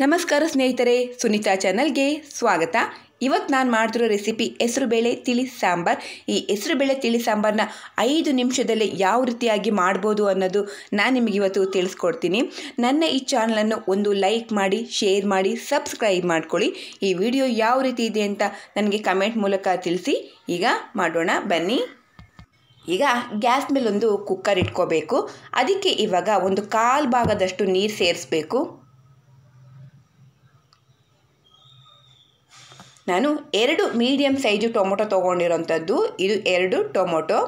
ನಮಸ್ಕಾರ ಸ್ನೇಹಿತರೆ ಸುನೀತಾ ಚಾನಲ್ಗೆ ಸ್ವಾಗತ ಇವತ್ತು ನಾನು ಮಾಡ್ತಿರೋ ರೆಸಿಪಿ ಹೆಸರುಬೇಳೆ ತಿಳಿ ಸಾಂಬಾರ್ ಈ ಹೆಸರುಬೇಳೆ ತಿಳಿ ಸಾಂಬಾರನ್ನ ಐದು ನಿಮಿಷದಲ್ಲಿ ಯಾವ ರೀತಿಯಾಗಿ ಮಾಡ್ಬೋದು ಅನ್ನೋದು ನಾನು ನಿಮಗೆ ಇವತ್ತು ತಿಳಿಸ್ಕೊಡ್ತೀನಿ ನನ್ನ ಈ ಚಾನಲನ್ನು ಒಂದು ಲೈಕ್ ಮಾಡಿ ಶೇರ್ ಮಾಡಿ ಸಬ್ಸ್ಕ್ರೈಬ್ ಮಾಡ್ಕೊಳ್ಳಿ ಈ ವಿಡಿಯೋ ಯಾವ ರೀತಿ ಇದೆ ಅಂತ ನನಗೆ ಕಮೆಂಟ್ ಮೂಲಕ ತಿಳಿಸಿ ಈಗ ಮಾಡೋಣ ಬನ್ನಿ ಈಗ ಗ್ಯಾಸ್ ಮೇಲೆ ಒಂದು ಕುಕ್ಕರ್ ಇಟ್ಕೋಬೇಕು ಅದಕ್ಕೆ ಇವಾಗ ಒಂದು ಕಾಲು ಭಾಗದಷ್ಟು ನೀರು ಸೇರಿಸ್ಬೇಕು ನಾನು ಎರಡು ಮೀಡಿಯಮ್ ಸೈಜು ಟೊಮೊಟೊ ತೊಗೊಂಡಿರೋಂಥದ್ದು ಇದು ಎರಡು ಟೊಮೊಟೊ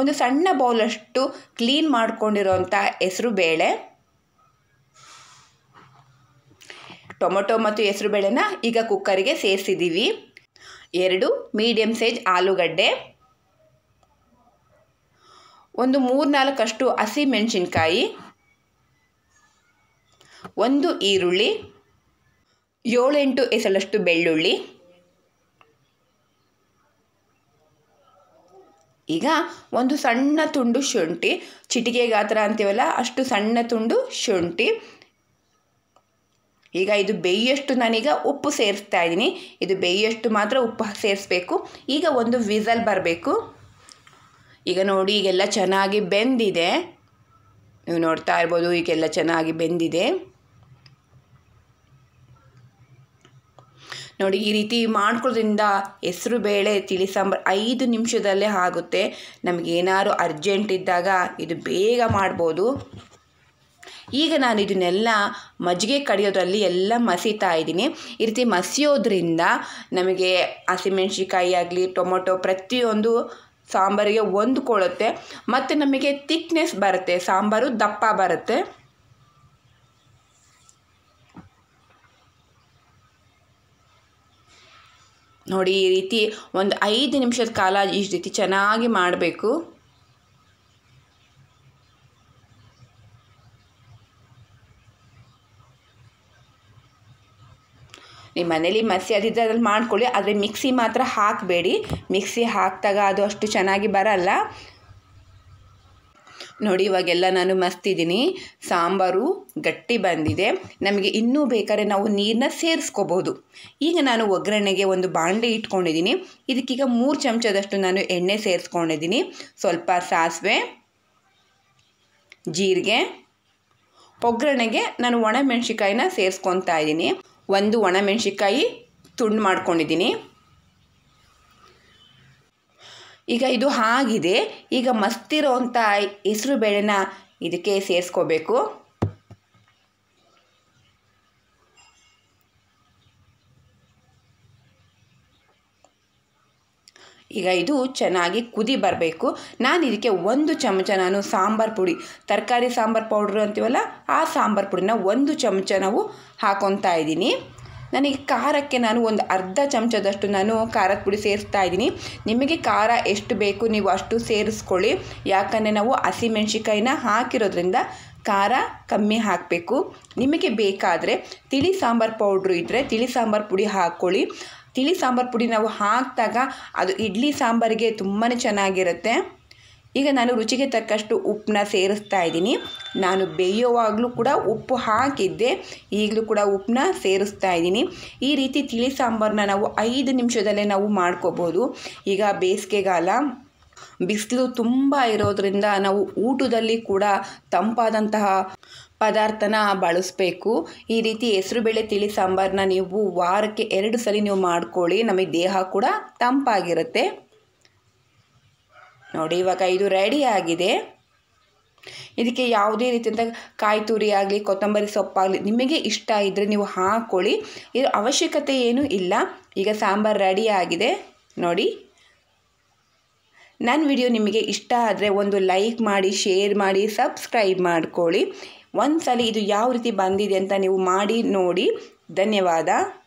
ಒಂದು ಸಣ್ಣ ಬೌಲಷ್ಟು ಕ್ಲೀನ್ ಮಾಡ್ಕೊಂಡಿರೋಂಥ ಹೆಸರು ಬೇಳೆ ಟೊಮೊಟೊ ಮತ್ತು ಹೆಸರು ಬೇಳೆನ ಈಗ ಕುಕ್ಕರಿಗೆ ಸೇರಿಸಿದ್ದೀವಿ ಎರಡು ಮೀಡಿಯಮ್ ಸೈಜ್ ಆಲೂಗಡ್ಡೆ ಒಂದು ಮೂರ್ನಾಲ್ಕಷ್ಟು ಹಸಿ ಮೆಣಸಿನ್ಕಾಯಿ ಒಂದು ಈರುಳ್ಳಿ ಏಳೆಂಟು ಎಸಳಷ್ಟು ಬೆಳ್ಳುಳ್ಳಿ ಈಗ ಒಂದು ಸಣ್ಣ ತುಂಡು ಶುಂಠಿ ಚಿಟಿಕೆ ಗಾತ್ರ ಅಂತೀವಲ್ಲ ಅಷ್ಟು ಸಣ್ಣ ತುಂಡು ಶುಂಠಿ ಈಗ ಇದು ಬೇಯಷ್ಟು ನಾನೀಗ ಉಪ್ಪು ಸೇರಿಸ್ತಾ ಇದ್ದೀನಿ ಇದು ಬೇಯಷ್ಟು ಮಾತ್ರ ಉಪ್ಪು ಸೇರಿಸ್ಬೇಕು ಈಗ ಒಂದು ವಿಸಲ್ ಬರಬೇಕು ಈಗ ನೋಡಿ ಈಗೆಲ್ಲ ಚೆನ್ನಾಗಿ ಬೆಂದಿದೆ ನೀವು ನೋಡ್ತಾ ಇರ್ಬೋದು ಈಗೆಲ್ಲ ಚೆನ್ನಾಗಿ ಬೆಂದಿದೆ ನೋಡಿ ಈ ರೀತಿ ಮಾಡ್ಕೊಳ್ಳೋದ್ರಿಂದ ಹೆಸರು ಬೇಳೆ ತಿಳಿ ಸಾಂಬಾರು ಐದು ನಿಮಿಷದಲ್ಲೇ ಆಗುತ್ತೆ ನಮಗೇನಾದ್ರು ಅರ್ಜೆಂಟ್ ಇದ್ದಾಗ ಇದು ಬೇಗ ಮಾಡ್ಬೋದು ಈಗ ನಾನು ಇದನ್ನೆಲ್ಲ ಮಜ್ಜಿಗೆ ಕಡಿಯೋದ್ರಲ್ಲಿ ಎಲ್ಲ ಮಸೀತಾ ಇದ್ದೀನಿ ಈ ರೀತಿ ಮಸಿಯೋದ್ರಿಂದ ನಮಗೆ ಹಸಿಮೆಣ್ಸಿಕಾಯಿ ಆಗಲಿ ಟೊಮೊಟೊ ಪ್ರತಿಯೊಂದು ಸಾಂಬಾರಿಗೆ ಹೊಂದ್ಕೊಳ್ಳುತ್ತೆ ಮತ್ತು ನಮಗೆ ತಿಕ್ನೆಸ್ ಬರುತ್ತೆ ಸಾಂಬಾರು ದಪ್ಪ ಬರುತ್ತೆ ನೋಡಿ ಈ ರೀತಿ ಒಂದು ಐದು ನಿಮಿಷದ ಕಾಲ ಈ ರೀತಿ ಚೆನ್ನಾಗಿ ಮಾಡಬೇಕು ನಿಮ್ಮ ಮನೇಲಿ ಮಸಿ ಅದಿದ್ದರೆ ಅದ್ರಲ್ಲಿ ಮಾಡ್ಕೊಳ್ಳಿ ಆದರೆ ಮಿಕ್ಸಿ ಮಾತ್ರ ಹಾಕಬೇಡಿ ಮಿಕ್ಸಿ ಹಾಕಿದಾಗ ಅದು ಅಷ್ಟು ಚೆನ್ನಾಗಿ ಬರಲ್ಲ ನೋಡಿ ಇವಾಗೆಲ್ಲ ನಾನು ಮಸ್ತಿದ್ದೀನಿ ಸಾಂಬಾರು ಗಟ್ಟಿ ಬಂದಿದೆ ನಮಗೆ ಇನ್ನೂ ಬೇಕಾದ್ರೆ ನಾವು ನೀರನ್ನ ಸೇರಿಸ್ಕೋಬೋದು ಈಗ ನಾನು ಒಗ್ಗರಣೆಗೆ ಒಂದು ಬಾಂಡೆ ಇಟ್ಕೊಂಡಿದ್ದೀನಿ ಇದಕ್ಕೀಗ ಮೂರು ಚಮಚದಷ್ಟು ನಾನು ಎಣ್ಣೆ ಸೇರಿಸ್ಕೊಂಡಿದ್ದೀನಿ ಸ್ವಲ್ಪ ಸಾಸಿವೆ ಜೀರಿಗೆ ಒಗ್ಗರಣೆಗೆ ನಾನು ಒಣ ಮೆಣಸಿಕಾಯಿನ ಸೇರಿಸ್ಕೊತಾ ಇದ್ದೀನಿ ಒಂದು ಒಣ ಮೆಣಸಿಕಾಯಿ ತುಂಡು ಮಾಡ್ಕೊಂಡಿದ್ದೀನಿ ಈಗ ಇದು ಆಗಿದೆ ಈಗ ಹೆಸರು ಬೇಳೆನ ಇದಕ್ಕೆ ಸೇರಿಸ್ಕೋಬೇಕು ಈಗ ಇದು ಚೆನ್ನಾಗಿ ಕುದಿ ಬರಬೇಕು ನಾನು ಇದಕ್ಕೆ ಒಂದು ಚಮಚ ನಾನು ಸಾಂಬಾರು ಪುಡಿ ತರಕಾರಿ ಸಾಂಬಾರು ಪೌಡ್ರು ಅಂತೀವಲ್ಲ ಆ ಸಾಂಬಾರು ಪುಡಿನ ಒಂದು ಚಮಚ ನಾವು ಹಾಕೊತಾ ಇದ್ದೀನಿ ನನಗೆ ಖಾರಕ್ಕೆ ನಾನು ಒಂದು ಅರ್ಧ ಚಮಚದಷ್ಟು ನಾನು ಖಾರದ ಪುಡಿ ಸೇರಿಸ್ತಾ ಇದ್ದೀನಿ ನಿಮಗೆ ಖಾರ ಎಷ್ಟು ಬೇಕು ನೀವು ಅಷ್ಟು ಸೇರಿಸ್ಕೊಳ್ಳಿ ಯಾಕಂದರೆ ನಾವು ಹಸಿಮೆಣ್ಸಿಕಾಯಿನ ಹಾಕಿರೋದ್ರಿಂದ ಖಾರ ಕಮ್ಮಿ ಹಾಕಬೇಕು ನಿಮಗೆ ಬೇಕಾದರೆ ತಿಳಿ ಸಾಂಬಾರು ಪೌಡ್ರು ಇದ್ದರೆ ತಿಳಿ ಸಾಂಬಾರು ಪುಡಿ ಹಾಕ್ಕೊಳ್ಳಿ ತಿಳಿ ಸಾಂಬಾರು ಪುಡಿ ನಾವು ಹಾಕಿದಾಗ ಅದು ಇಡ್ಲಿ ಸಾಂಬಾರಿಗೆ ತುಂಬಾ ಚೆನ್ನಾಗಿರುತ್ತೆ ಈಗ ನಾನು ರುಚಿಗೆ ತಕ್ಕಷ್ಟು ಉಪ್ಪನ್ನ ಸೇರಿಸ್ತಾ ಇದ್ದೀನಿ ನಾನು ಬೇಯೋವಾಗಲೂ ಕೂಡ ಉಪ್ಪು ಹಾಕಿದ್ದೆ ಈಗಲೂ ಕೂಡ ಉಪ್ಪನ್ನ ಸೇರಿಸ್ತಾ ಇದ್ದೀನಿ ಈ ರೀತಿ ತಿಳಿ ಸಾಂಬಾರನ್ನ ನಾವು ಐದು ನಿಮಿಷದಲ್ಲೇ ನಾವು ಮಾಡ್ಕೋಬೋದು ಈಗ ಬೇಸಿಗೆಗಾಲ ಬಿಸಿಲು ತುಂಬ ಇರೋದರಿಂದ ನಾವು ಊಟದಲ್ಲಿ ಕೂಡ ತಂಪಾದಂತಹ ಪದಾರ್ಥನ ಬಳಸಬೇಕು ಈ ರೀತಿ ಬೇಳೆ ತಿಳಿ ಸಾಂಬಾರನ್ನ ನೀವು ವಾರಕ್ಕೆ ಎರಡು ಸಲ ನೀವು ಮಾಡ್ಕೊಳ್ಳಿ ನಮಗೆ ದೇಹ ಕೂಡ ತಂಪಾಗಿರುತ್ತೆ ನೋಡಿ ಇವಾಗ ಇದು ರೆಡಿ ಆಗಿದೆ ಇದಕ್ಕೆ ಯಾವುದೇ ರೀತಿಯಂತ ಕಾಯಿ ತುರಿ ಆಗಲಿ ಕೊತ್ತಂಬರಿ ಸೊಪ್ಪಾಗಲಿ ನಿಮಗೆ ಇಷ್ಟ ಇದ್ದರೆ ನೀವು ಹಾಕ್ಕೊಳ್ಳಿ ಇದು ಅವಶ್ಯಕತೆ ಏನೂ ಇಲ್ಲ ಈಗ ಸಾಂಬಾರು ರೆಡಿ ಆಗಿದೆ ನೋಡಿ ನನ್ನ ವಿಡಿಯೋ ನಿಮಗೆ ಇಷ್ಟ ಆದರೆ ಒಂದು ಲೈಕ್ ಮಾಡಿ ಶೇರ್ ಮಾಡಿ ಸಬ್ಸ್ಕ್ರೈಬ್ ಮಾಡ್ಕೊಳ್ಳಿ ಒಂದು ಸಲ ಇದು ಯಾವ ರೀತಿ ಬಂದಿದೆ ಅಂತ ನೀವು ಮಾಡಿ ನೋಡಿ ಧನ್ಯವಾದ